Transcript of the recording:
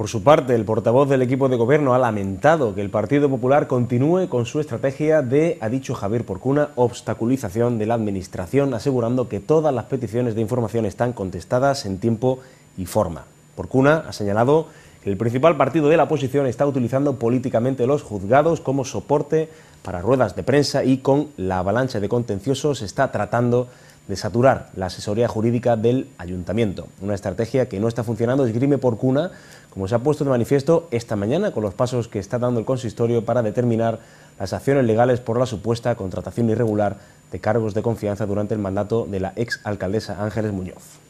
Por su parte, el portavoz del equipo de gobierno ha lamentado que el Partido Popular continúe con su estrategia de, ha dicho Javier Porcuna, obstaculización de la Administración, asegurando que todas las peticiones de información están contestadas en tiempo y forma. Porcuna ha señalado que el principal partido de la oposición está utilizando políticamente los juzgados como soporte para ruedas de prensa y con la avalancha de contenciosos está tratando de saturar la asesoría jurídica del ayuntamiento. Una estrategia que no está funcionando, esgrime Porcuna, como se ha puesto de manifiesto esta mañana con los pasos que está dando el consistorio para determinar las acciones legales por la supuesta contratación irregular de cargos de confianza durante el mandato de la ex alcaldesa Ángeles Muñoz.